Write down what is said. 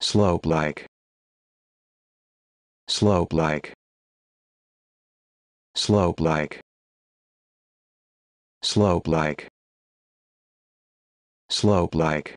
slope like slope like slope like slope like slope like